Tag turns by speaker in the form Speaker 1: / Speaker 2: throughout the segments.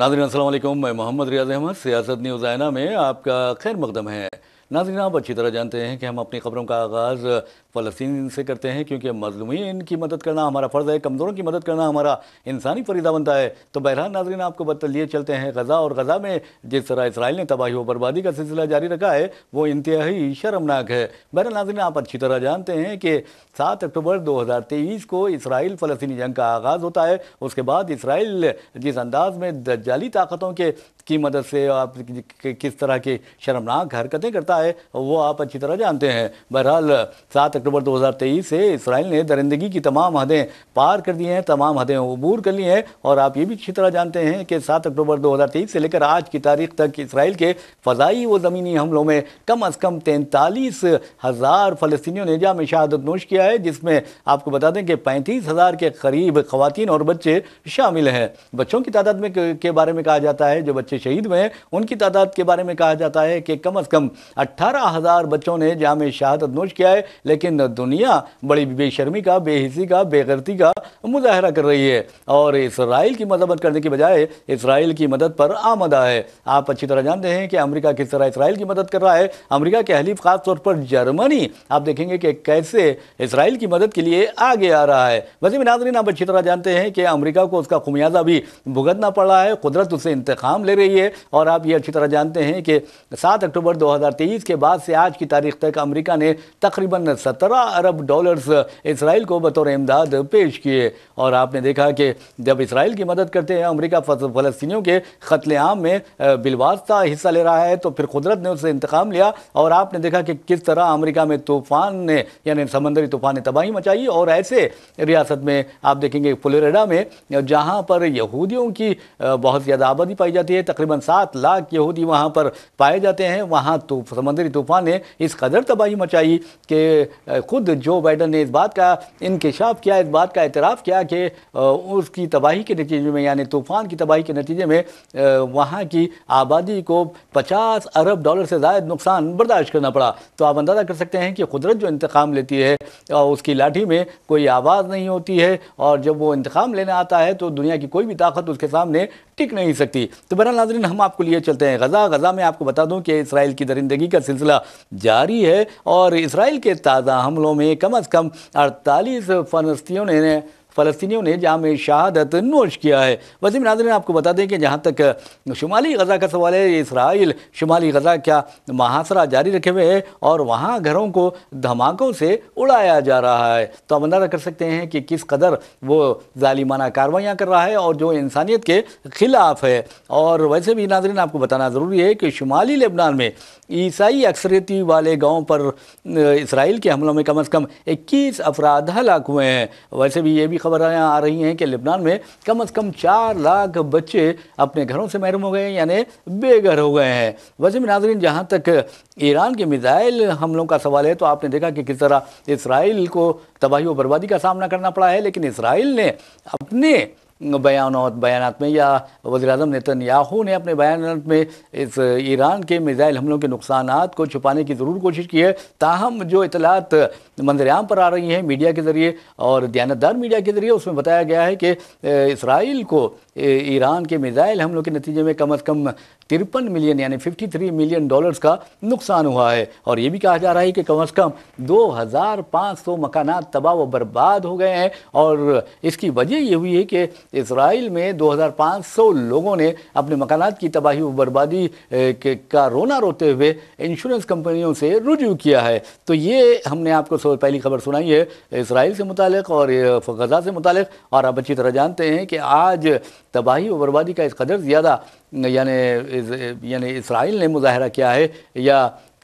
Speaker 1: नाजरीन असल मैं मोहम्मद रियाज अहमद सियासत न्यूज़ आयना में आपका खैर मकदम है नाजरीन आप अच्छी तरह जानते हैं कि हम अपनी खबरों का आगाज़ फ़लस्तीन से करते हैं क्योंकि मजलूमिन इनकी मदद करना हमारा फ़र्ज़ है कमज़ोरों की मदद करना हमारा इंसानी फरीदा बनता है तो बहरहाल नाजरीन आपको बता लिए चलते हैं गज़ा और गज़ा में जिस तरह इसराइल ने तबाही व बर्बादी का सिलसिला जारी रखा है वो इंतहाई शर्मनाक है बहरहाल नाजरीन आप अच्छी तरह जानते हैं कि सात अक्टूबर दो हज़ार तेईस को इसराइल फ़लस्तनी जंग का आगाज़ होता है उसके बाद इसराइल जिस अंदाज में जाली ताकतों के की मदद से आप किस तरह की शर्मनाक हरकतें करता है वो आप अच्छी तरह जानते हैं बहरहाल सात अक्टूबर 2023 से इसराइल ने दरिंदगी की तमाम हदें पार कर दी हैं तमाम हदें अबूर कर ली हैं और आप ये भी अच्छी तरह जानते हैं कि 7 अक्टूबर 2023 से लेकर आज की तारीख तक इसराइल के फ़जाई व ज़मीनी हमलों में कम अज़ कम तैंतालीस हज़ार फ़लस्तियों ने जाम शहादत नोश किया है जिसमें आपको बता दें कि पैंतीस हज़ार के करीब खुतिन और बच्चे शामिल हैं बच्चों की तादाद में के बारे में कहा जाता है जो बच्चे शहीद हुए हैं उनकी तादाद के बारे में कहा जाता है कि कम अज़ कम अट्ठारह बच्चों ने जाम शहादत नोश किया है लेकिन के अंदर दुनिया बड़ी बेशर्मी का बेहिसी का बेगरती का मुजाहरा कर रही है और इसराइल की मजम्मत करने की बजाय इसराइल की मदद पर आमदा है आप अच्छी तरह जानते हैं कि अमरीका किस तरह इसराइल की मदद कर रहा है अमरीका के हलीफ खासतौर पर जर्मनी आप देखेंगे कि कैसे इसराइल की मदद के लिए आगे आ रहा है वैसे भी नाजरीन आप अच्छी तरह जानते हैं कि अमरीका को उसका खुमियाजा भी भुगतना पड़ रहा है कुदरत उससे इंतकाम ले रही है और आप ये अच्छी तरह जानते हैं कि सात अक्टूबर दो के बाद से आज की तारीख तक अमरीका ने तकरीबन सत्तर सत्रह अरब डॉलर्स इसराइल को बतौर इमदाद पेश किए और आपने देखा कि जब इसराइल की मदद करते हैं अमरीका फ़लस्तियों के ख़तलेआम में बिलवास्ता हिस्सा ले रहा है तो फिर कुदरत ने उससे इंतकाम लिया और आपने देखा कि किस तरह अमरीका में तूफ़ान ने यानी समंदरी तूफ़ान ने तबाही मचाई और ऐसे रियासत में आप देखेंगे फ्लोरिडा में जहाँ पर यहूदियों की बहुत ज़्यादा आबादी पाई जाती है तकरीबन सात लाख यहूदी वहाँ पर पाए जाते हैं वहाँ तो समंदरी तूफ़ान ने इस कदर तबाही मचाई कि खुद जो बाइडन ने इस बात का इंकशाफ किया इस बात का एतराफ़ किया कि उसकी तबाही के नतीजे में यानी तूफ़ान की तबाही के नतीजे में वहाँ की आबादी को पचास अरब डॉलर से ज़्यादा नुकसान बर्दाश्त करना पड़ा तो आप अंदाज़ा कर सकते हैं कि कुदरत जो इंतकाम लेती है और उसकी लाठी में कोई आवाज़ नहीं होती है और जब वो इंतकाम लेने आता है तो दुनिया की कोई भी ताकत उसके सामने टिक नहीं सकती तो बहरा नाजरीन हम आपको लिए चलते हैं गजा गजा में आपको बता दूं कि इसराइल की दरिंदगी का सिलसिला जारी है और इसराइल के ताज़ा हमलों में कम अज़ कम अड़तालीस फलस्तियों ने फ़लस्तियों ने जाम शहादत नोश किया है वजीम नाजरन आपको बता दें कि जहाँ तक शुमाली गज़ा का सवाल है इसराइल शुमाली गज़ा का महासरा जारी रखे हुए है और वहाँ घरों को धमाकों से उड़ाया जा रहा है तो आप अंदाज़ा कर सकते हैं कि किस कदर वो ालिमाना कार्रवाइयाँ कर रहा है और जो इंसानियत के ख़िलाफ़ है और वैसे भी नाजरन आपको बताना ज़रूरी है कि शुमाली लेबनान में ईसाई अक्सरियती वाले गाँव पर इसराइल के हमलों में कम अज़ कम इक्कीस अफराद हलाक हुए हैं वैसे भी ये भी खबरें आ रही हैं कि लिबनान में कम अज़ कम चार लाख बच्चे अपने घरों से महरूम हो गए यानी बेघर हो गए हैं वजह नाजरीन जहाँ तक ईरान के मिज़ाइल हमलों का सवाल है तो आपने देखा कि किस तरह इसराइल को तबाही व बर्बादी का सामना करना पड़ा है लेकिन इसराइल ने अपने बयान बयान में या वजी अजम नेतन्याहू ने अपने बयान में इस ईरान के मिज़ाइल हमलों के नुकसान को छुपाने की ज़रूर कोशिश की है ताहम जो इतलात मंजरियाम पर आ रही हैं मीडिया के ज़रिए और दयानतदार मीडिया के ज़रिए उसमें बताया गया है कि इसराइल को ईरान के मिज़ाइल हमलों के नतीजे में कम अज़ कम तिरपन मिलियन यानी फिफ्टी थ्री मिलियन डॉलर्स का नुकसान हुआ है और ये भी कहा जा रहा है कि कम अज़ कम दो हज़ार पाँच सौ मकाना तबाह व बर्बाद हो गए हैं और इसकी वजह ये हुई है कि इसराइल में 2500 लोगों ने अपने मकानात की तबाही व बर्बादी का रोना रोते हुए इंश्योरेंस कंपनियों से रुजू किया है तो ये हमने आपको पहली खबर सुनाई है इसराइल से मुतक और गजा से मुतल और आप अच्छी तरह जानते हैं कि आज तबाही व बर्बादी का इस कदर ज़्यादा यानी यानी इसराइल ने मुजाहरा किया है या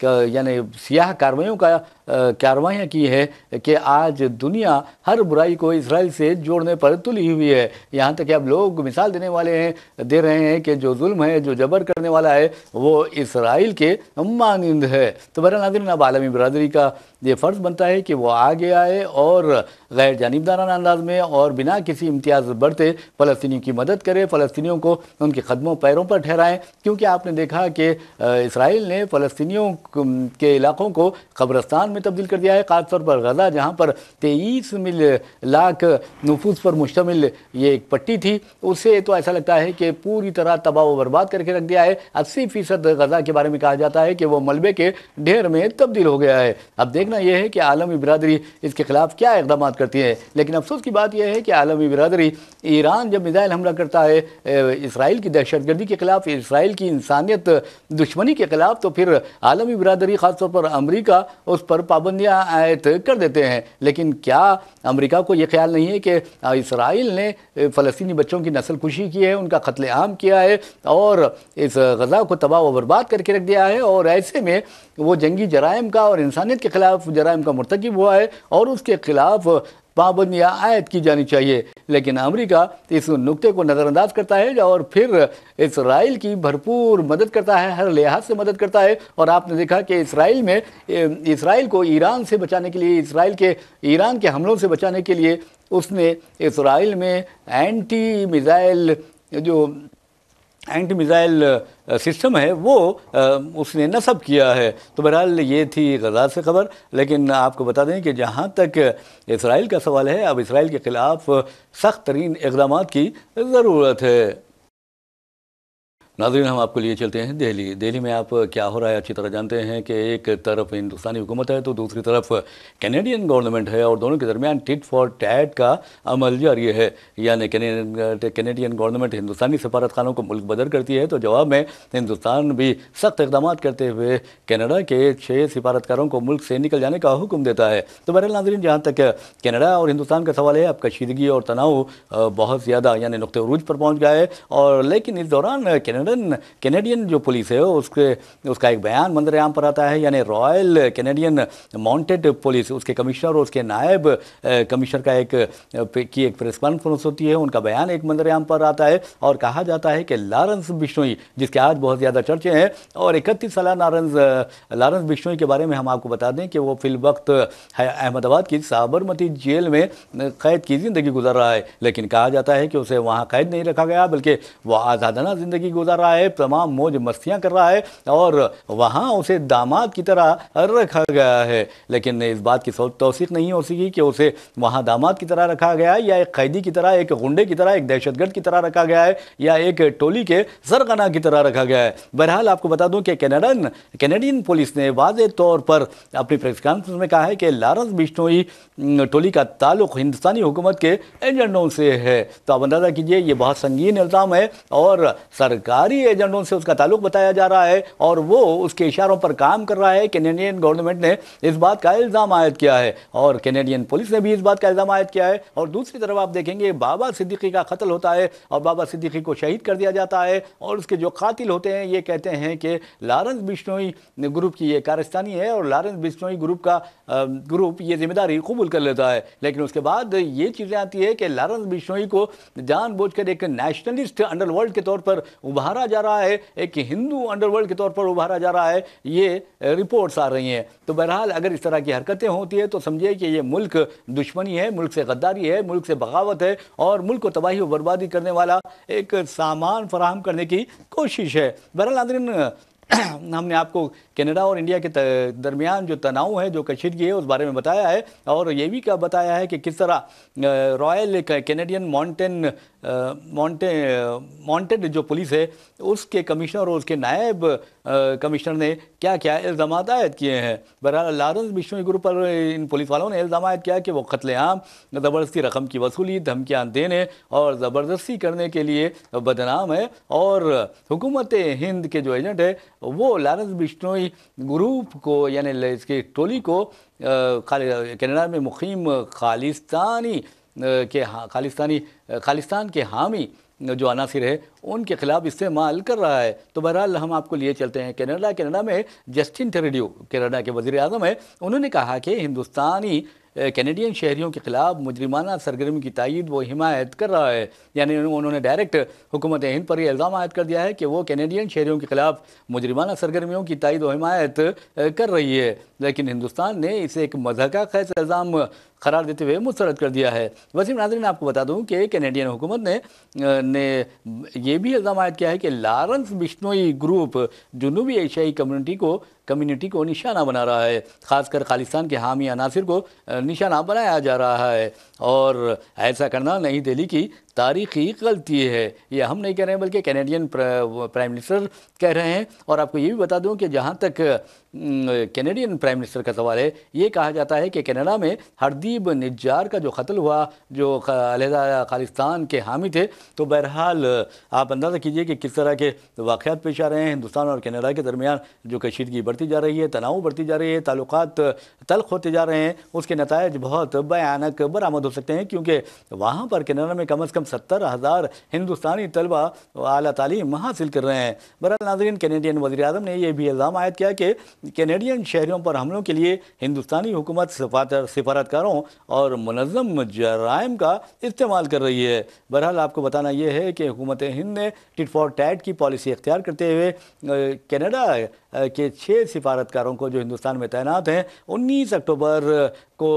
Speaker 1: यानी सियाह कार्रवाई का कार्रवाइयाँ की है कि आज दुनिया हर बुराई को इसराइल से जोड़ने पर तुली हुई है यहाँ तक कि अब लोग मिसाल देने वाले हैं दे रहे हैं कि जो जुल्म है जो जबर करने वाला है वो इसराइल के मानंद है तो बहरा नाजरन अब आलमी बरदरी का ये फ़र्ज़ बनता है कि वो आगे आए और गैर जानबदाराना अंदाज में और बिना किसी इम्तियाज़ बढ़ते फ़लस्तियों की मदद करे फ़लस्तियों को उनके कदमों पैरों पर ठहराएँ क्योंकि आपने देखा कि इसराइल ने फ़लस्तियों के इलाकों को कब्रस्तान में तब्दील कर दिया है खासतौर पर गजा जहाँ पर तेईस मिल लाख नफूस पर मुश्तमिल ये एक पट्टी थी उसे तो ऐसा लगता है कि पूरी तरह तबाह व बर्बाद करके रख दिया है अस्सी फ़ीसद गजा के बारे में कहा जाता है कि वह मलबे के ढेर में तब्दील हो गया है अब देखना यह है कि आलमी बरदरी इसके ख़िलाफ़ क्या इकदाम करती है लेकिन अफसोस की बात यह है कि आलमी बरदरी ईरान जब मिज़ाइल हमला करता है इसराइल की दहशतगर्दी के ख़िलाफ़ इसराइल की इंसानियत दुश्मनी के ख़िलाफ़ तो फिर आलमी बरदरी ख़ासतौर पर अमरीका उस पर पाबंदियां आयत कर देते हैं लेकिन क्या अमेरिका को ये ख्याल नहीं है कि इसराइल ने फ़लस्तनी बच्चों की नस्ल खुशी की है उनका कत्ल आम किया है और इस गज़ा को तबाह व बर्बाद करके रख दिया है और ऐसे में वो जंगी जराइम का और इंसानियत के ख़िलाफ़ जराइम का मरतकब हुआ है और उसके ख़िलाफ़ पाबंदियाँ आयद की जानी चाहिए लेकिन अमरीका इस नुकते को नज़रअंदाज करता है और फिर इसराइल की भरपूर मदद करता है हर लिहाज से मदद करता है और आपने देखा कि इसराइल में इसराइल को ईरान से बचाने के लिए इसराइल के ईरान के हमलों से बचाने के लिए उसने इसराइल में एंटी मिज़ाइल जो एंटी मिज़ाइल सिस्टम है वो uh, उसने नस्ब किया है तो बहरहाल ये थी गजा से खबर लेकिन आपको बता दें कि जहाँ तक इसराइल का सवाल है अब इसराइल के ख़िलाफ़ सख्त तरीन इकदाम की ज़रूरत है नाजरीन हम आपको लिए चलते हैं दिल्ली दिल्ली में आप क्या हो रहा है अच्छी तरह जानते हैं कि एक तरफ हिंदुस्तानी हुकूमत है तो दूसरी तरफ कैनेडियन गवर्नमेंट है और दोनों के दरमियान टिट फॉर टैट का अमल जारी है यानी कैनेडियन गवर्नमेंट हिंदुस्तानी खानों को मुल्क बदर करती है तो जवाब में हिंदुस्तान भी सख्त इकदाम करते हुए कैनेडा के छः सिफारतकारों को मुल्क से निकल जाने का हुक्म देता है तो बहर नाजरीन जहाँ तक कैनेडा और हिंदुस्तान का सवाल है अब कशीदगी और तनाव बहुत ज़्यादा यानी नुक़ पर पहुँच गया है और लेकिन इस दौरान कैनेडा लंदन कैनेडियन जो पुलिस है उसके उसका एक बयान मंदरयाम पर आता है यानी रॉयल कैनेडियन माउंटेड पुलिस उसके कमिश्नर और उसके नायब कमिश्नर का एक की एक प्रेस कॉन्फ्रेंस होती है उनका बयान एक मंदरयाम पर आता है और कहा जाता है कि लारेंस बिश्नोई जिसके आज बहुत ज़्यादा चर्चे हैं और इकतीस साल लारेंस लारेंस बिश्नोई के बारे में हम आपको बता दें कि वो फिल वक्त अहमदाबाद की साबरमती जेल में कैद की ज़िंदगी गुजर रहा है लेकिन कहा जाता है कि उसे वहाँ कैद नहीं रखा गया बल्कि वह आज़ादाना ज़िंदगी गुजार लगा रहा है तमाम मौज मस्तियाँ कर रहा है और वहाँ उसे दामाद की तरह रखा गया है लेकिन इस बात की तोसीक नहीं हो सकी कि उसे वहाँ दामाद की तरह रखा गया है या एक कैदी की तरह एक गुंडे की तरह एक दहशतगर्द की तरह रखा गया है या एक टोली के सरगना की तरह रखा गया है बहरहाल आपको बता दूँ कि कैनेडन कैनेडियन पुलिस ने वाज तौर पर अपनी प्रेस कॉन्फ्रेंस में कहा है कि लारंस बिश्नोई टोली का ताल्लुक हिंदुस्तानी हुकूमत के एजेंडों से है तो आप अंदाज़ा कीजिए यह बहुत संगीन इल्ज़ाम है और सरकार बाहरी एजेंडों से उसका ताल्लुक बताया जा रहा है और वो उसके इशारों पर काम कर रहा है कैनेडियन गवर्नमेंट ने इस बात का इल्ज़ाम आयद किया है और कैनेडियन पुलिस ने भी इस बात का इल्ज़ाम आयद किया है और दूसरी तरफ आप देखेंगे बाबा सिद्दीकी का कत्ल होता है और बाबा सिद्दीकी को शहीद कर दिया जाता है और उसके जो कातिल होते हैं ये कहते हैं कि लारेंस बिश्नोई ग्रुप की ये कारस्तानी है और लारेंस बिश्नोई ग्रुप का ग्रुप ये जिम्मेदारी कबूल कर लेता है लेकिन उसके बाद ये चीज़ें आती है कि लारेंस बिश्नोई को जान कर एक नेशनलिस्ट अंडरवर्ल्ड के तौर पर उभार उभारा जा रहा है एक हिंदू अंडरवर्ल्ड के तौर पर उभारा जा रहा है ये रिपोर्ट्स आ रही हैं तो बहरहाल अगर इस तरह की हरकतें होती है तो समझिए कि ये मुल्क दुश्मनी है मुल्क से गद्दारी है मुल्क से बगावत है और मुल्क को तबाही और बर्बादी करने वाला एक सामान फराहम करने की कोशिश है बहरहाल नादरीन हमने आपको कनाडा और इंडिया के दरमियान जो तनाव है जो कशीदगी है उस बारे में बताया है और ये भी क्या बताया है कि किस तरह royal Canadian mountain mount mounted जो पुलिस है उसके कमिश्नर और उसके नायब कमिश्नर ने क्या क्या इल्ज़ाम आयद किए हैं बहरहाल लारेंस बिश्नोई ग्रुप पर इन पुलिस वालों ने इल्ज़ाम आयद किया कि वो कत्लेआम ज़बरदस्ती रकम की वसूली धमकियाँ देने और ज़बरदस्ती करने के लिए बदनाम है और हुकूमत हिंद के जो एजेंट है वो लारेंस बिश्नोई ग्रुप को यानी इसके टोली को कनाडा में मुकीम खालिस्तानी के खालिस्तानी खालिस्तान के हामी जो अनासर है उनके खिलाफ इस्तेमाल कर रहा है तो बहरहाल हम आपको लिए चलते हैं कनाडा कनाडा में जस्टिन टेरेडियो कनाडा के वजीर अजम है उन्होंने कहा कि हिंदुस्तानी कैनेडियन शहरीों के खिलाफ मुजरिमाना सरगर्मी की तइद व हिमायत कर रहा है यानी उन्होंने डायरेक्ट हुकूमत हिंद पर यह इल्ज़ाम आयद कर दिया है कि वो कैनेडियन शहरीों के खिलाफ मुजरिमाना सरगर्मियों की तइद व हिमायत कर रही है लेकिन हिंदुस्तान ने इसे एक मजहका खैस इल्ज़ाम करार देते हुए मुस्तरद कर दिया है वसीम नाजरीन आपको बता दूँ कि कैनेडियन हुकूमत ने ने ये भी इल्ज़ाम आयद किया है कि लारेंस बिश्नोई ग्रुप जुनूबी एशियाई कम्यूनिटी को कम्युनिटी को निशाना बना रहा है ख़ासकर खालिस्तान के हामी अनासर को निशाना बनाया जा रहा है और ऐसा करना नई दिल्ली की तारीखी गलती है ये हम नहीं कह रहे हैं बल्कि कैनेडियन प्राइम मिनिस्टर कह रहे हैं और आपको ये भी बता दूं कि जहां तक कैनेडियन प्राइम मिनिस्टर का सवाल है ये कहा जाता है कि कनाडा में हरदीप निजार का जो कत्ल हुआ जो अलहदा खालिस्तान के हामी थे तो बहरहाल आप अंदाज़ा कीजिए कि किस तरह के वाक़ पेश आ रहे हैं हिंदुस्तान और कनाडा के दरमियान जो कशीदगी बढ़ती जा रही है तनाव बढ़ती जा रही है ताल्लुक तलख होते जा रहे हैं उसके नतज बहुत भयानक बरामद हो सकते हैं क्योंकि वहाँ पर कनाडा में कम अज़ कम कम सत्तर हज़ार हिंदुस्तानी तलबा अली तालीम हासिल कर रहे हैं बरअल नाजरीन कैनेडियन वजी अजम ने यह भी इल्ज़ाम आयद किया कि कैनेडियन शहरीों पर हमलों के लिए हिंदुस्तानी हुकूमत सफारतकारों और मनज़म जराइम का इस्तेमाल कर रही है बहरहाल आपको बताना यह है कि हुकूमत हिंद ने टिट फॉर टैट की पॉलिसी अख्तियार करते हुए कैनेडा के छः सिफारतकारों को जो हिंदुस्तान में तैनात हैं उन्नीस अक्टूबर को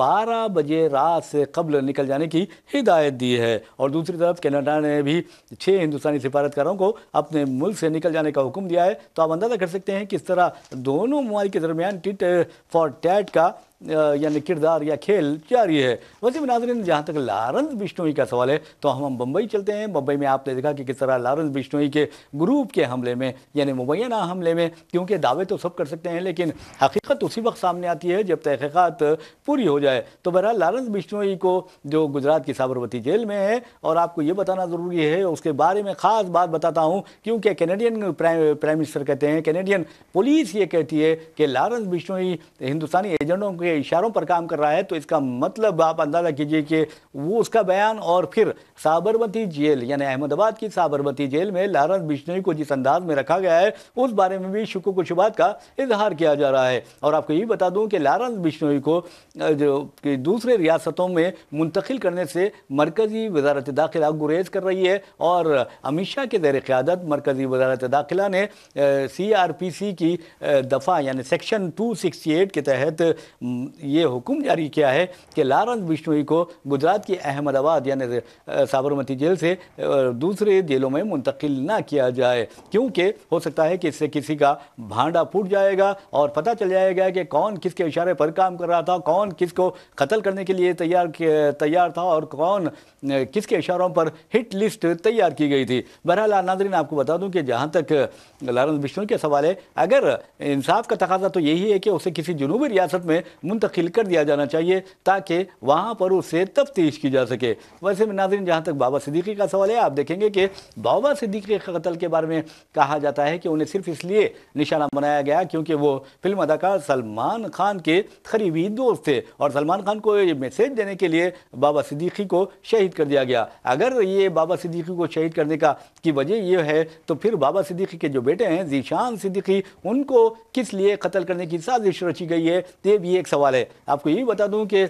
Speaker 1: 12 बजे रात से कबल निकल जाने की हिदायत दी है और दूसरी तरफ कनाडा ने भी छः हिंदुस्तानी सिफारतकारों को अपने मुल्क से निकल जाने का हुक्म दिया है तो आप अंदाज़ा कर सकते हैं किस तरह दोनों ममालिक के दरमियान टिट फॉर टैट का यानी किरदार या खेल जारी है वैसे नाजरीन जहाँ तक लारंस बिश्नोई का सवाल है तो हम हम बम्बई चलते हैं बम्बई में आपने देखा कि किस तरह लारंस बिश्नोई के ग्रुप के हमले में यानी मुबैना हमले में क्योंकि दावे तो सब कर सकते हैं लेकिन हकीकत उसी वक्त सामने आती है जब तहकीक़ात पूरी हो जाए तो बहरहाल लारंस बिश्नोई को जो गुजरात की साबरमती जेल में है और आपको ये बताना ज़रूरी है उसके बारे में ख़ास बात बताता हूँ क्योंकि कैनेडियन प्राइम मिनिस्टर कहते हैं कैनेडियन पुलिस ये कहती है कि लारंस बिश्नोई हिंदुस्तानी एजेंटों के के इशारों पर काम कर रहा है तो इसका मतलब आप अंदाज़ा कीजिए कि वो उसका बयान और फिर साबरमती जेल यानी अहमदाबाद की साबरमती जेल में लारंस बिश्नोई को जिस अंदाज में रखा गया है उस बारे में भी शुक्र शुबात का इजहार किया जा रहा है और आपको ये बता दूँ कि लारंस बिश्नोई को जो दूसरे रियासतों में मुंतकिल करने से मरकज़ी वजारत दाखिला गुरेज कर रही है और अमित शाह के जैर क़्यादत मरकज़ी वजारत दाखिला ने सी आर पी सी की दफ़ा यानी सेक्शन टू सिक्सटी एट के तहत ये हुक्म जारी किया है कि लारेंस बिश्नोई को गुजरात की अहमदाबाद यानी साबरमती जेल से दूसरे जेलों में मुंतकिल ना किया जाए क्योंकि हो सकता है कि इससे किसी का भांडा फूट जाएगा और पता चल जाएगा कि कौन किसके इशारे पर काम कर रहा था कौन किसको कत्ल करने के लिए तैयार तैयार था और कौन किसके इशारों पर हिट लिस्ट तैयार की गई थी बहरहाल नाजरीन आपको बता दूँ कि जहाँ तक लारेंस बिश्नोई के सवाल है अगर इंसाफ का तकाजा तो यही है कि उसे किसी जनूबी रियासत में मुंतकिल कर दिया जाना चाहिए ताकि वहाँ पर उससे तफ्तीश की जा सके वैसे में नाजरन जहाँ तक बाबा सिद्दीकी का सवाल है आप देखेंगे कि बाबा सिद्दीकी के कत्ल के बारे में कहा जाता है कि उन्हें सिर्फ इसलिए निशाना बनाया गया क्योंकि वो फिल्म अदाकार सलमान खान के करीबी दोस्त थे और सलमान खान को ये मैसेज देने के लिए बाबा सिद्दीकी को शहीद कर दिया गया अगर ये बाबा सिद्दीकी को शहीद करने का की वजह यह है तो फिर बाबा सिद्दीकी के जो बेटे हैं जीशान सिद्दीकी उनको किस लिए कत्ल करने की साजिश रची गई है ये भी एक सवाल है आपको यही बता दूं कि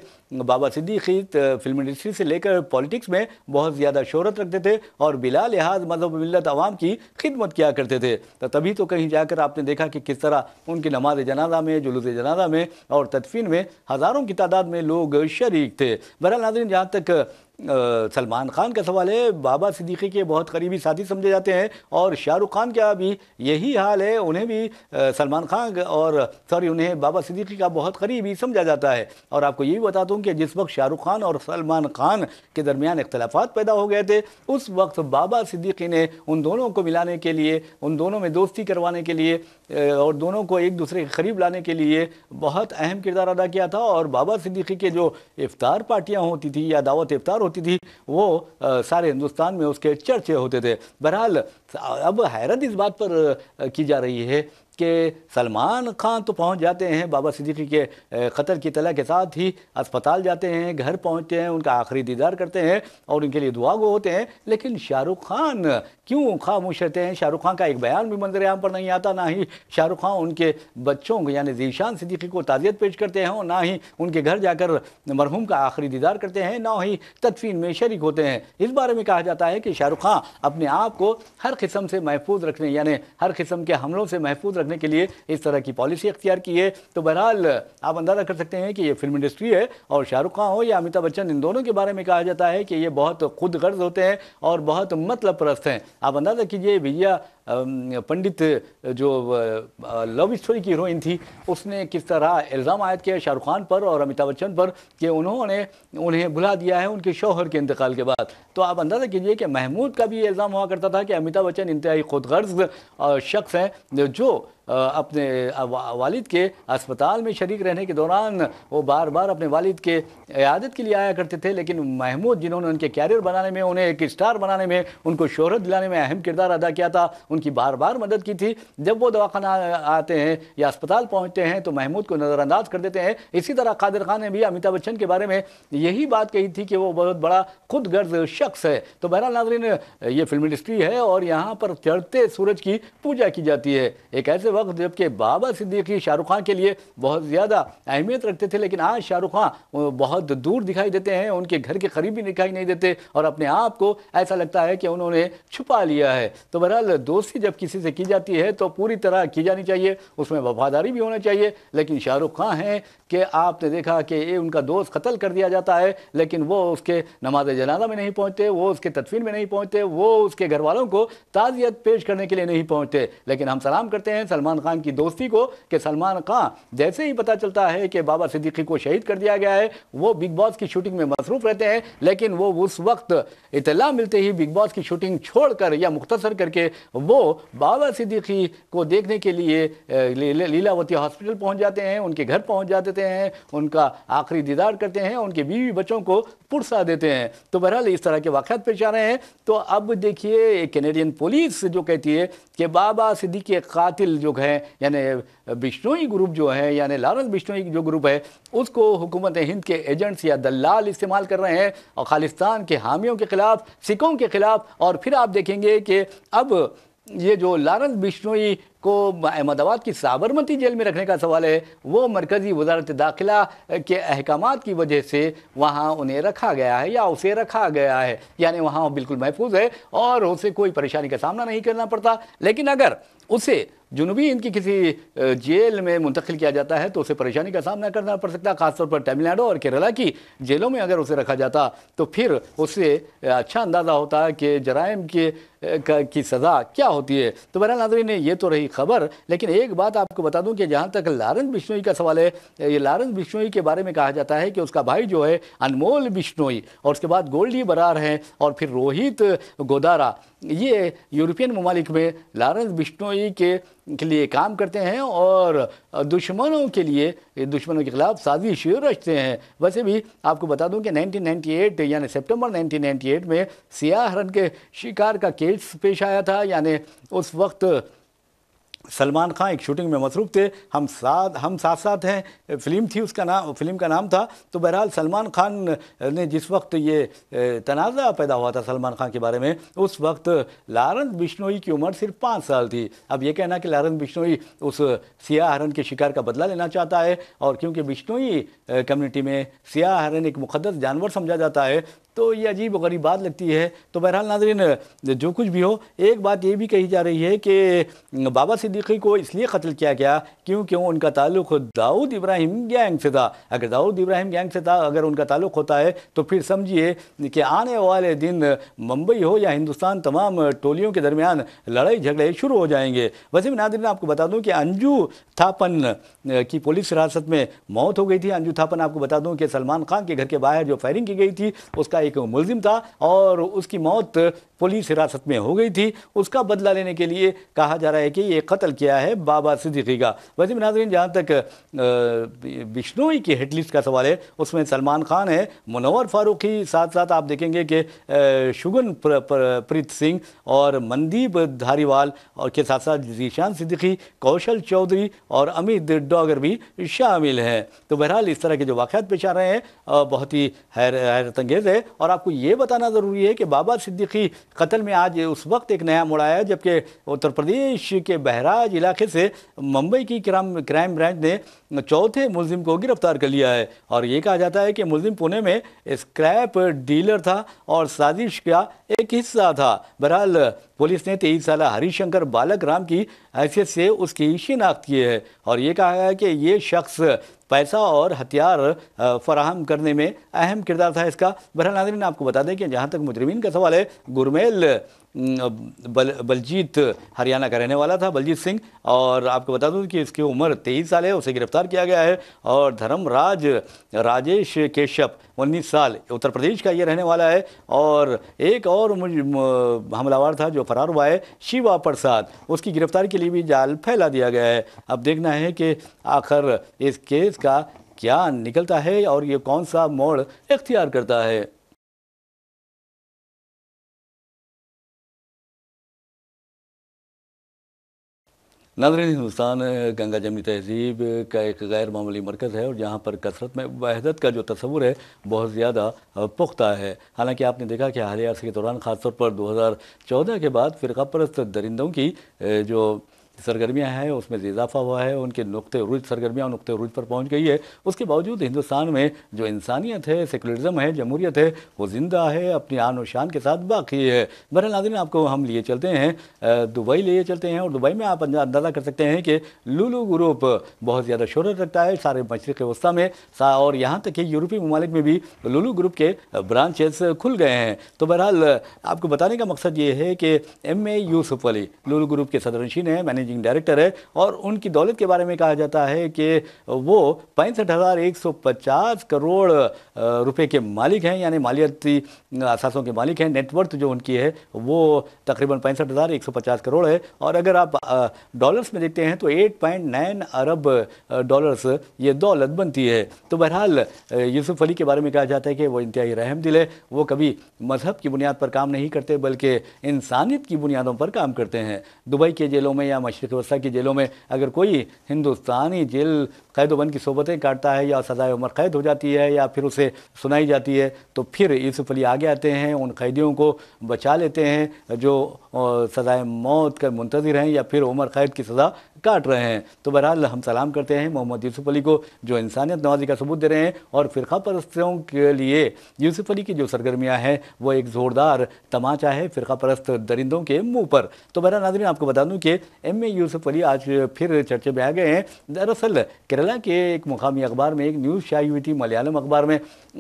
Speaker 1: बाबा सिद्दीकी फिल्म इंडस्ट्री से लेकर पॉलिटिक्स में बहुत ज़्यादा शोहरत रखते थे और बिला लिहाज मतलब मिलत आवाम की खिदमत किया करते थे तो तभी तो कहीं जाकर आपने देखा कि किस तरह उनकी नमाज जनाजा में जुलूस जनाजा में और तदफीन में हज़ारों की तादाद में लोग शरीक थे बहरहाल नाजरन जहाँ तक सलमान खान का सवाल है बाबा सिद्दीकी के बहुत करीबी साथी समझे जाते हैं और शाहरुख खान का भी यही हाल है उन्हें भी सलमान खान और सॉरी उन्हें बाबा सिद्दीकी का बहुत करीबी समझा जाता है और आपको ये भी बताता हूँ कि जिस वक्त शाहरुख खान और सलमान खान के दरमियान इख्तलाफात पैदा हो गए थे उस वक्त बाबा सिद्दीकी ने उन दोनों को मिलाने के लिए उन दोनों में दोस्ती करवाने के लिए और दोनों को एक दूसरे के करीब लाने के लिए बहुत अहम किरदार अदा किया था और बाबा सिद्दीकी के जो इफ्तार पार्टियाँ होती थी या दावत इफ्तार होती थी वो आ, सारे हिंदुस्तान में उसके चर्चे होते थे बहरहाल अब हैरत इस बात पर की जा रही है कि सलमान खान तो पहुंच जाते हैं बाबा सिद्दीकी के ख़तर की तला के साथ ही अस्पताल जाते हैं घर पहुंचते हैं उनका आखिरी दीदार करते हैं और उनके लिए दुआ गो होते हैं लेकिन शाहरुख खान क्यों खामोश रहते हैं शाहरुख खान का एक बयान भी मंजर आम पर नहीं आता ना ही शाहरुख खान उनके बच्चों को यानी जीशान सिद्दीकी को ताज़ियत पेश करते हैं और ना ही उनके घर जाकर मरहूम का आखिरी दीदार करते हैं ना ही तदफीन में शर्क होते हैं इस बारे में कहा जाता है कि शाहरुख खान अपने आप को हर किस्म से महफूज रखने यानी हर किस्म के हमलों से महफूज रखने के लिए इस तरह की पॉलिसी अख्तियार की है तो बहरहाल आप अंदाज़ा कर सकते हैं कि ये फिल्म इंडस्ट्री है और शाहरुख खान हो या अमिताभ बच्चन इन दोनों के बारे में कहा जाता है कि ये बहुत खुद गर्ज होते हैं और बहुत मतलब प्रस्त हैं अब न त कीजिए भैया पंडित जो लव स्टोरी की हीरोइन थी उसने किस तरह इल्ज़ाम आयद किया शाहरुख खान पर और अमिताभ बच्चन पर कि उन्होंने उन्हें भुला दिया है उनके शौहर के इंतकाल के बाद तो आप अंदाज़ा कीजिए कि महमूद का भी ये इल्ज़ाम हुआ करता था कि अमिताभ बच्चन इंतहाई खुदगर्ज शख्स हैं जो अपने वालिद के अस्पताल में शरीक रहने के दौरान वो बार बार अपने वालिद के इयादत के लिए आया करते थे लेकिन महमूद जिन्होंने उनके कैरियर बनाने में उन्हें एक स्टार बनाने में उनको शोहरत दिलाने में अहम किरदार अदा किया था उनकी बार बार मदद की थी जब वो दवाखाना आते हैं या अस्पताल पहुँचते हैं तो महमूद को नज़रअंदाज कर देते हैं इसी तरह कादिर खान ने भी अमिताभ बच्चन के बारे में यही बात कही थी कि वो बहुत बड़ा खुद गर्ज शख्स है तो बहरहाल नाजरीन ये फिल्म इंडस्ट्री है और यहाँ पर चढ़ते सूरज की पूजा की जाती है एक ऐसे वक्त जबकि बाबा सिद्दीकी शाहरुख खान के लिए बहुत ज़्यादा अहमियत रखते थे लेकिन आज शाहरुख खान बहुत दूर दिखाई देते हैं उनके घर के करीब भी दिखाई नहीं देते और अपने आप को ऐसा लगता है कि उन्होंने छुपा लिया है तो बहरहाल दोस्त दोस्ती जब किसी से की जाती है तो पूरी तरह की जानी चाहिए उसमें वफादारी भी होना चाहिए लेकिन शाहरुख खान हैं कि आपने देखा कि ये उनका दोस्त कत्ल कर दिया जाता है लेकिन वो उसके नमाज जनाजा में नहीं पहुँचते वो उसके तदफीन में नहीं पहुँचते वो उसके घर वालों को ताज़ियत पेश करने के लिए नहीं पहुँचते लेकिन हम सलाम करते हैं सलमान खान की दोस्ती को कि सलमान खान जैसे ही पता चलता है कि बाबा सिद्दीकी को शहीद कर दिया गया है वो बिग बॉस की शूटिंग में मसरूफ़ रहते हैं लेकिन वो उस वक्त इतला मिलते ही बिग बॉस की शूटिंग कर या मुख्तर करके वो बाबा सिद्दीकी को देखने के लिए लीलावती हॉस्पिटल पहुँच जाते हैं उनके घर पहुँच जाते करते हैं उनका आखिरी दीदार करते हैं उनके बीवी बच्चों को पुरसा देते हैं तो बहरहाल इस तरह के वाक़ात पेश आ रहे हैं तो अब देखिए एक कैनेडियन पुलिस जो कहती है कि बाबा सिद्दीक के कातिल जो है यानी बिश्नोई ग्रुप जो है यानी लारस बिश्नोई जो ग्रुप है उसको हुकूमत हिंद के एजेंट्स या दलाल इस्तेमाल कर रहे हैं और खालिस्तान के हामियों के ख़िलाफ़ सिखों के ख़िलाफ़ और फिर आप देखेंगे कि अब ये जो लारंस बिश्नोई को अहमदाबाद की साबरमती जेल में रखने का सवाल है वो मरकज़ी वजारत दाखिला के अहकाम की वजह से वहाँ उन्हें रखा गया है या उसे रखा गया है यानी वहाँ बिल्कुल महफूज है और उसे कोई परेशानी का सामना नहीं करना पड़ता लेकिन अगर उसे जुनूबी हिंद की किसी जेल में मुंतकिल किया जाता है तो उसे परेशानी का सामना करना पड़ सकता है खासतौर पर तमिलनाडु और केरला की जेलों में अगर उसे रखा जाता तो फिर उससे अच्छा अंदाज़ा होता कि जराइम के की सज़ा क्या होती है तो बहरा नाजरी ने यह तो रही खबर लेकिन एक बात आपको बता दूं कि जहां तक लारंस बिश्नोई का सवाल है ये लारेंस बिश्नोई के बारे में कहा जाता है कि उसका भाई जो है अनमोल बिश्नोई और उसके बाद गोल्डी बरार हैं और फिर रोहित गोदारा ये यूरोपियन ममालिक में लारेंस बिश्नोई के, लिए काम करते हैं और दुश्मनों के लिए दुश्मनों के खिलाफ साजिश रचते हैं वैसे भी आपको बता दूं कि 1998 यानी सितंबर 1998 में सियाह हरन के शिकार का केस पेश आया था यानी उस वक्त सलमान खान एक शूटिंग में मसरूफ़ थे हम साथ हम साथ साथ हैं फिल्म थी उसका नाम फिल्म का नाम था तो बहरहाल सलमान खान ने जिस वक्त ये तनाज़ा पैदा हुआ था सलमान खान के बारे में उस वक्त लारन बिश्नोई की उम्र सिर्फ पाँच साल थी अब ये कहना कि लारन बिश्नोई उस सिया हरन के शिकार का बदला लेना चाहता है और क्योंकि बिश्नोई कम्यूनिटी में सिया हरन एक मुकदस जानवर समझा जाता है तो ये अजीब गरीब बात लगती है तो बहरहाल नाजरीन जो कुछ भी हो एक बात ये भी कही जा रही है कि बाबा सिद्दीकी को इसलिए कत्ल किया गया क्योंकि उनका ताल्लुक दाऊद इब्राहिम गैंग से था अगर दाऊद इब्राहिम गैंग से था अगर उनका ताल्लुक होता है तो फिर समझिए कि आने वाले दिन मुंबई हो या हिंदुस्तान तमाम टोलियों के दरमियान लड़ाई झगड़े शुरू हो जाएंगे वसीम नादिर ने आपको बता दूँ कि अंजू थापन की पुलिस हिरासत में मौत हो गई थी अंजू थापन आपको बता दूँ कि सलमान खान के घर के बाहर जो फायरिंग की गई थी उसका एक मुलजिम था और उसकी मौत पुलिस हिरासत में हो गई थी उसका बदला लेने के लिए कहा जा रहा है कि ये कत्ल कत्ल किया है बाबा सिद्दीकी का वजी नाजरीन जहाँ तक बिश्नोई की हिटलिस्ट का सवाल है उसमें सलमान खान है मुनवर फारूकी साथ साथ आप देखेंगे कि शुगन प्र, प्र, प्रीत सिंह और मनदीप धारीवाल और के साथ साथ जीशान सिद्दीकी कौशल चौधरी और अमित डॉगर भी शामिल हैं तो बहरहाल इस तरह के जो वाक़ पेश आ रहे हैं बहुत ही हैरत अंगेज़ है और आपको ये बताना ज़रूरी है कि बाबा सिद्दीकी कत्ल में आज उस वक्त एक नया मोड़ा है जबकि उत्तर प्रदेश के बहरा राज इलाके से मुंबई की क्राइम क्राइम ब्रांच ने चौथे मुलजिम को गिरफ्तार कर लिया है और ये कहा जाता है कि मुलजिम पुणे में स्क्रैप डीलर था और साजिश का एक हिस्सा था बहरहाल पुलिस ने तेईस साल हरिशंकर बालक राम की हैसियत से उसकी शिनाख्त की है और ये कहा गया कि ये शख्स पैसा और हथियार फराहम करने में अहम किरदार था इसका बहरहाल नाजरीन आपको बता दें कि जहाँ तक मुजरमीन का सवाल है गुरमेल बल बलजीत हरियाणा का रहने वाला था बलजीत सिंह और आपको बता दूं कि इसकी उम्र तेईस साल है उसे गिरफ्तार किया गया है और धर्मराज राजेश केशव उन्नीस साल उत्तर प्रदेश का ये रहने वाला है और एक और हमलावर था जो फरार हुआ है शिवा प्रसाद उसकी गिरफ्तारी के लिए भी जाल फैला दिया गया है अब देखना है कि आखिर इस केस का क्या निकलता है और ये कौन सा मोड़ इख्तियार करता है नादरीन हिंदुस्तान गंगा जमनी तहजीब का एक गैर मामूली मरकज़ है और जहाँ पर कसरत में वहदत का जो तस्वुर है बहुत ज़्यादा पुख्ता है हालांकि आपने देखा कि हाल अर्से के दौरान ख़ासतौर पर 2014 के बाद फ़िरका परस्त दरिंदों की जो सरगर्मियाँ हैं उसमें इजाफा हुआ है उनके नुकते रूज सरगर्मियाँ नुकते रूज पर पहुँच गई है उसके बावजूद हिंदुस्तान में जो इंसानियत है सेकुलरिज्म है जमहूरियत है वो ज़िंदा है अपनी आन शान के साथ बाकी है बहरहाल नाजिन आपको हम लिए चलते हैं दुबई लिए चलते हैं और दुबई में आप अंदाज़ा कर सकते हैं कि लुलू ग्रुप बहुत ज़्यादा शहरत रखता है सारे मशरक़ वस्ती में और यहाँ तक कि यूरोपीय ममालिक में भी लुलू ग्रुप के ब्रांचेस खुल गए हैं तो बहरहाल आपको बताने का मकसद ये है कि M A Yusuf Ali Lulu group के सदरशीन हैं मैंने मैनेजिंग डायरेक्टर है और उनकी दौलत के बारे में कहा जाता है कि वो पैंसठ हज़ार एक सौ पचास करोड़ रुपए के मालिक हैं यानी मालियाती असासों के मालिक हैं नेटवर्थ जो उनकी है वो तकरीबन पैंसठ हज़ार एक सौ पचास करोड़ है और अगर आप डॉलर्स में देखते हैं तो एट पॉइंट नाइन अरब डॉलर्स ये दौलत बनती है तो बहरहाल यूसुफ अली के बारे में कहा जाता है कि वो इंतहाई रहम दिल है वो कभी मजहब की बुनियाद पर काम नहीं करते बल्कि इंसानियत की बुनियादों पर काम करते हैं दुबई के जेलों में या मशरक़ वसा की जेलों में अगर कोई हिंदुस्तानी जेल कैद वन की सोबतें काटता है या सज़ाए उम्र कैद हो जाती है या फिर उसे सुनाई जाती है तो फिर यूसुफ अली आगे आते हैं उन कैदियों को बचा लेते हैं जो सज़ाए मौत के मुंतज़र हैं या फिर उम्र कैद की सज़ा काट रहे हैं तो बहरहाल हम सलाम करते हैं मोहम्मद यूसुफ अली को जो इंसानियत नवाजी का सबूत दे रहे हैं और फ़िरका परस्तियों के लिए यूसुफ अली की जो सरगर्मियाँ हैं वो एक ज़ोरदार तमाचा है फ़िरका परस्त दरिंदों के मुँह पर तो बहरा नाजरीन आपको बता दूँ कि एम ए यूसुफ अली आज फिर चर्चे में आ गए हैं दरअसल केरला के एक मुकामी अखबार में एक न्यूज़ शाई हुई थी मलयालम अखबार में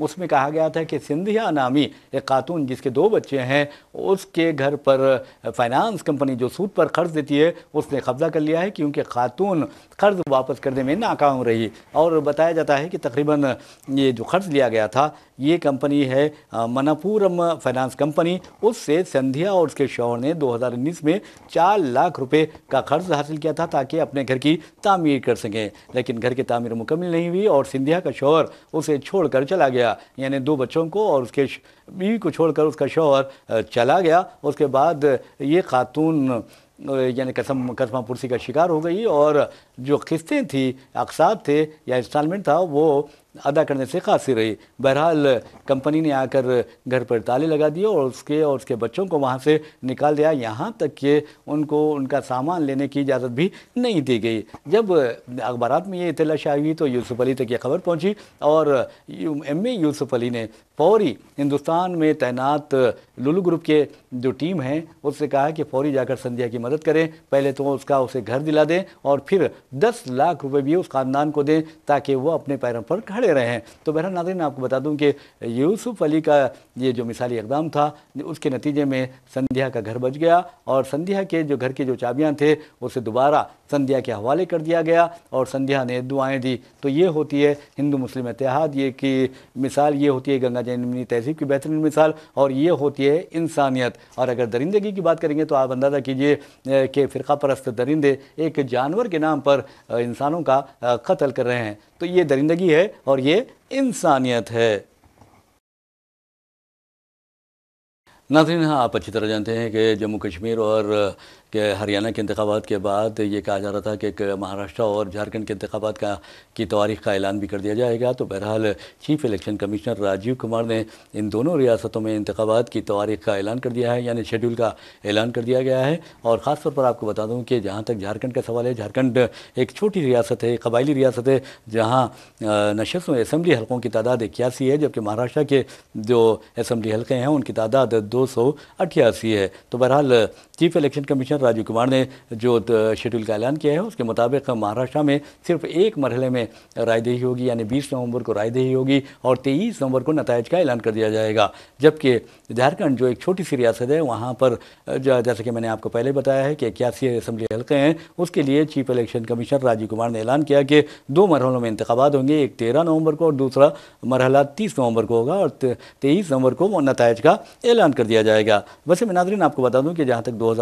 Speaker 1: उसमें कहा गया था कि सिंधिया नामी एक खातून जिसके दो बच्चे हैं उसके घर पर फाइनेंस कंपनी जो सूद पर कर्ज देती है उसने कब्जा कर लिया है क्योंकि कि खातून कर्ज वापस करने में नाकाम रही और बताया जाता है कि तकरीबन ये जो कर्ज़ लिया गया था ये कंपनी है मनापुरम फाइनेंस कंपनी उससे संध्या और उसके शोहर ने 2019 में चार लाख रुपए का कर्ज हासिल किया था ताकि अपने घर की तामीर कर सकें लेकिन घर की तामीर मुकम्मल नहीं हुई और सिंधिया का शोर उसे छोड़कर चला गया यानी दो बच्चों को और उसके बीवी को छोड़कर उसका शोर चला गया उसके बाद ये खातून यानी कसम कसमा पुरसी का शिकार हो गई और जो किस्तें थी अकसाब थे या इंस्टॉलमेंट था वो अदा करने से खासी रही बहरहाल कंपनी ने आकर घर पर ताले लगा दिए और उसके और उसके बच्चों को वहाँ से निकाल दिया यहाँ तक कि उनको उनका सामान लेने की इजाज़त भी नहीं दी गई जब अखबार में ये इतला शाही हुई तो यूसुफ अली तक ये खबर पहुँची और एम ए यूसुफ अली ने फौरी हिंदुस्तान में तैनात लुलू ग्रुप के जो टीम है उससे कहा कि फौरी जाकर संध्या की मदद करें पहले तो उसका उसे घर दिला दें और फिर दस लाख रुपए भी उस खानदान को दें ताकि वो अपने पैरों पर खड़े रहें तो बहरहाल नाजरीन आपको बता दूं कि यूसुफ अली का ये जो मिसाली इकदाम था उसके नतीजे में संध्या का घर बच गया और संध्या के जो घर के जो चाबियाँ थे उसे दोबारा संध्या के हवाले कर दिया गया और संध्या ने दुआएँ दी तो ये होती है हिंदू मुस्लिम इतिहाद ये कि मिसाल ये होती है गंगा जैनमनी तहजीब की बेहतरीन मिसाल और ये होती है इंसानियत और अगर दरिंदगी की बात करेंगे तो आप अंदाज़ा कीजिए कि फ़िरका परस्त दरिंदे एक जानवर के नाम पर इंसानों का कत्ल कर रहे हैं तो ये दरिंदगी है और ये इंसानियत है नाजरीन हाँ आप अच्छी तरह जानते हैं कि जम्मू कश्मीर और कि हरियाणा के इंतबात के बाद ये कहा जा रहा था कि महाराष्ट्र और झारखंड के इंतबात का की तारीख का ऐलान भी कर दिया जाएगा तो बहरहाल chief election commissioner Rajiv Kumar ने इन दोनों रियासतों में इंतबात की तारीख का ऐलान कर दिया है यानी शेड्यूल का ऐलान कर दिया गया है और ख़ास तौर पर आपको बता दूँ कि जहाँ तक झारखंड का सवाल है झारखंड एक छोटी रियासत है कबायली रियासत है जहाँ नशस्त असम्बली हल्कों की तादाद इक्यासी है जबकि महाराष्ट्र के जो असम्बली हल्के हैं उनकी तादाद दो है तो बहरहाल chief election commissioner Rajiv Kumar ने जो शेड्यूल का ऐलान किया है उसके मुताबिक महाराष्ट्र में सिर्फ एक मरहले में रायदेही होगी यानी बीस नवंबर को रायदेही होगी और तेईस नवंबर को नतज का ऐलान कर दिया जाएगा जबकि झारखंड जो एक छोटी सी रियासत है वहाँ पर जैसे कि मैंने आपको पहले बताया है कि इक्यासी असम्बली हल्के हैं उसके लिए chief election commissioner Rajiv Kumar ने ऐलान किया कि दो मरहलों में इंतबात होंगे एक तेरह नवंबर को और दूसरा मरहला तीस नवंबर को होगा और तेईस नवंबर को नतज का ऐलान कर दिया जाएगा वैसे मैं नाजरीन आपको बता दूँ कि जहाँ तक दो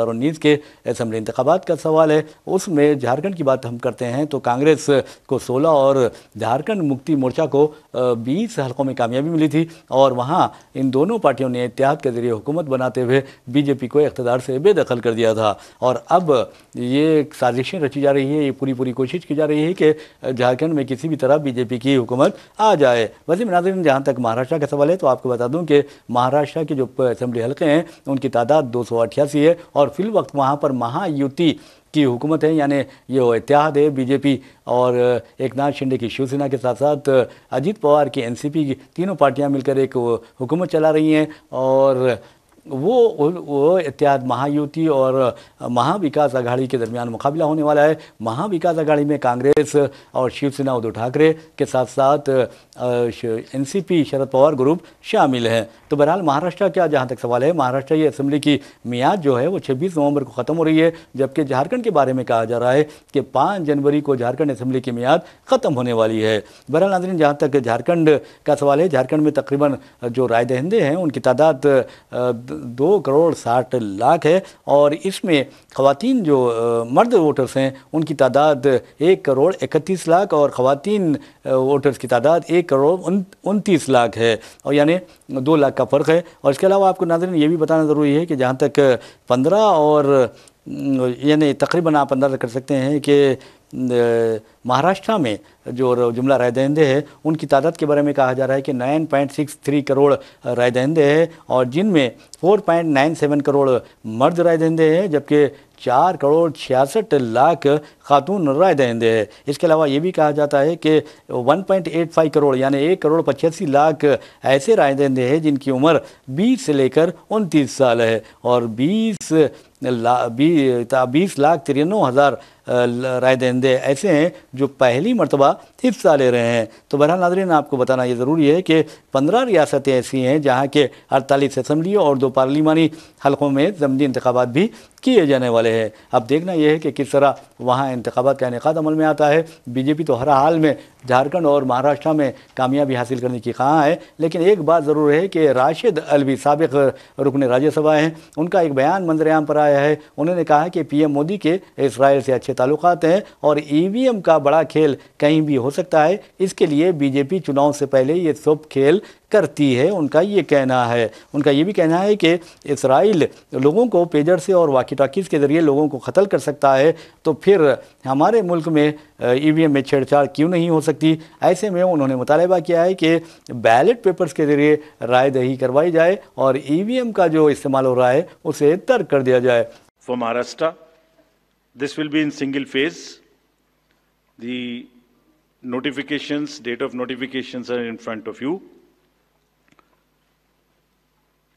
Speaker 1: के असम्बली इंतबात का सवाल है उसमें झारखंड की बात हम करते हैं तो कांग्रेस को सोलह और झारखंड मुक्ति मोर्चा को बीस हल्कों में कामयाबी मिली थी और वहाँ इन दोनों पार्टियों ने एहतियात के जरिए हुकूमत बनाते हुए बीजेपी को इकतदार से बेदखल कर दिया था और अब ये साजिशें रची जा रही है ये पूरी पूरी कोशिश की जा रही है कि झारखंड में किसी भी तरह बीजेपी की हुकूमत आ जाए वजी नाजरन जहाँ तक महाराष्ट्र का सवाल है तो आपको बता दूँ कि महाराष्ट्र के जो असम्बली हल्के हैं उनकी तादाद दो है और फिल वक्त वहाँ पर महायुति की हुकूमत है यानी ये इतिहाद है बीजेपी और एक नाथ शिंदे की शिवसेना के साथ साथ अजीत पवार की एनसीपी की तीनों पार्टियां मिलकर एक हुकूमत चला रही हैं और वो वो इत्याद महायुति और महाविकास आघाड़ी के दरमियान मुकाबला होने वाला है महाविकास आघाड़ी में कांग्रेस और शिवसेना उद्धव ठाकरे के साथ साथ एन शरद पवार ग्रुप शामिल हैं तो बहरहाल महाराष्ट्र का जहाँ तक सवाल है महाराष्ट्र की असम्बली की मियाद जो है वो छब्बीस नवंबर को ख़त्म हो रही है जबकि झारखंड के बारे में कहा जा रहा है कि पाँच जनवरी को झारखंड असम्बली की मियाद ख़त्म होने वाली है बहरहाल नाजरीन जहाँ तक झारखंड का सवाल है झारखंड में तकरीबन जो राय दहिंदे हैं उनकी तादाद दो करोड़ साठ लाख है और इसमें खातन जो मर्द वोटर्स हैं उनकी तादाद एक करोड़ इकतीस लाख और ख़वान वोटर्स की तादाद एक करोड़ उनतीस लाख है और यानी दो लाख का फ़र्क है और इसके अलावा आपको नाजरन ये भी बताना ज़रूरी है कि जहाँ तक पंद्रह और यानी तकरीबन आप अंदाज़ा कर सकते हैं कि महाराष्ट्र में जो जुमला रायदहिंदे है उनकी तादाद के बारे में कहा जा रहा है कि 9.63 करोड़ रायदहिंदे हैं और जिनमें 4.97 करोड़ मर्द रायदहिंदे हैं जबकि चार करोड़ छियासठ लाख खातून राय दहेंदे है इसके अलावा ये भी कहा जाता है कि 1.85 करोड़ यानी एक करोड़ पचासी लाख ऐसे राय दहेंदे हैं जिनकी उम्र 20 से लेकर उनतीस साल है और 20 ला बीस लाख तिरानवे हज़ार राय दहंदे ऐसे हैं जो पहली मरतबा हिस्सा ले रहे हैं तो बहरहाल नाजरीन आपको बताना ये ज़रूरी है कि पंद्रह रियासतें ऐसी हैं जहाँ के अड़तालीस असम्बलियों और दो पार्लिमानी हलकों में ज़मनी इंतबात भी किए जाने वाले हैं अब देखना यह है कि किस तरह वहाँ इंतबात का इनका अमल में आता है बीजेपी तो हर हाल में झारखंड और महाराष्ट्र में कामयाबी हासिल करने की कहाँ है लेकिन एक बात ज़रूर है कि राशिद अलवी सबक रुकन राज्यसभा हैं उनका एक बयान मंजरेआम पर आया है उन्होंने कहा कि पीएम मोदी के इसराइल से अच्छे ताल्लुक हैं और ईवीएम का बड़ा खेल कहीं भी हो सकता है इसके लिए बीजेपी चुनाव से पहले ये सब खेल करती है उनका ये कहना है उनका ये भी कहना है कि इसराइल लोगों को पेजर से और वाकी टाकिस के ज़रिए लोगों को कत्ल कर सकता है तो फिर हमारे मुल्क में ई में छेड़छाड़ क्यों नहीं हो सकती ऐसे में उन्होंने मुतालबा किया है कि बैलेट पेपर्स के ज़रिए राय दही करवाई जाए और ई का जो इस्तेमाल हो रहा है उसे तर्क कर दिया जाए
Speaker 2: for Maharashtra this will be in single phase notification notifications, date of notifications are in front of you.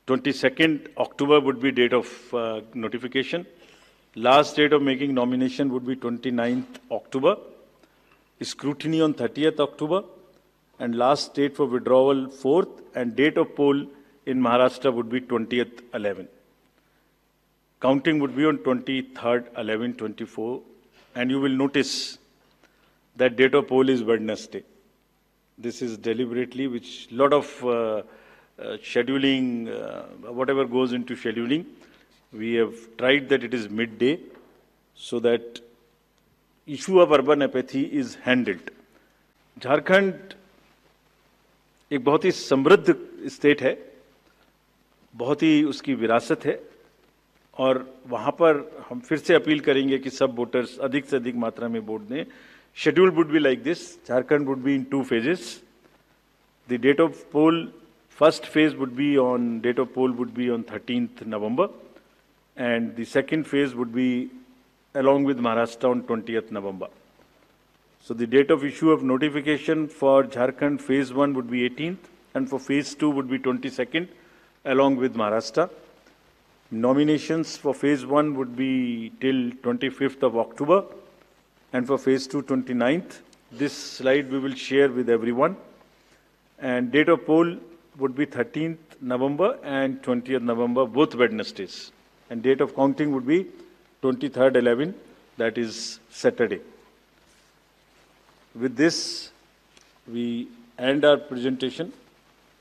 Speaker 2: 22nd October would be date of uh, notification. Last date of making nomination would be 29th October. Scrutiny on 30th October. And last date for withdrawal 4th. And date of poll in Maharashtra would be 20th 11. Counting would be on 23rd 11 24. And you will notice that date of poll is Wednesday. This is deliberately, which lot of uh, Uh, scheduling, uh, whatever goes into scheduling. We have tried that it is midday so that issue of urban apathy is handled. Jharkhand एक बहुत ही समृद्ध state है बहुत ही उसकी विरासत है और वहाँ पर हम फिर से अपील करेंगे कि सब वोटर्स अधिक से अधिक मात्रा में वोट दें schedule would be like this Jharkhand would be in two phases the date of poll First phase would be on, date of poll would be on 13th November, and the second phase would be along with Maharashtra on 20th November. So the date of issue of notification for Jharkhand phase 1 would be 18th, and for phase 2 would be 22nd, along with Maharashtra. Nominations for phase 1 would be till 25th of October, and for phase 2, 29th. This slide we will share with everyone. And date of poll would be 13th November and 20th November, both Wednesdays. And date of counting would be 23rd 11, that is Saturday. With this, we end our presentation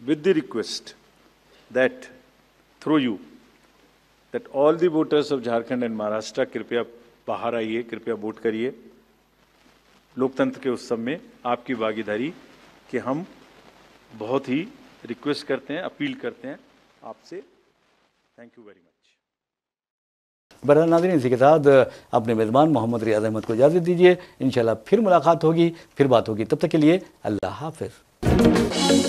Speaker 2: with the request that through you, that all the voters of Jharkhand and Maharashtra कृपया बाहर आइए कृपया vote करिए लोकतंत्र के उत्सव में आपकी भागीदारी कि हम बहुत ही रिक्वेस्ट करते हैं अपील करते हैं आपसे थैंक यू वेरी
Speaker 1: मच बरह नाजरीन इसी के साथ अपने मेज़बान मोहम्मद रियाज अहमद को इजाज़त दीजिए इन फिर मुलाकात होगी फिर बात होगी तब तक के लिए अल्लाह हाफिज़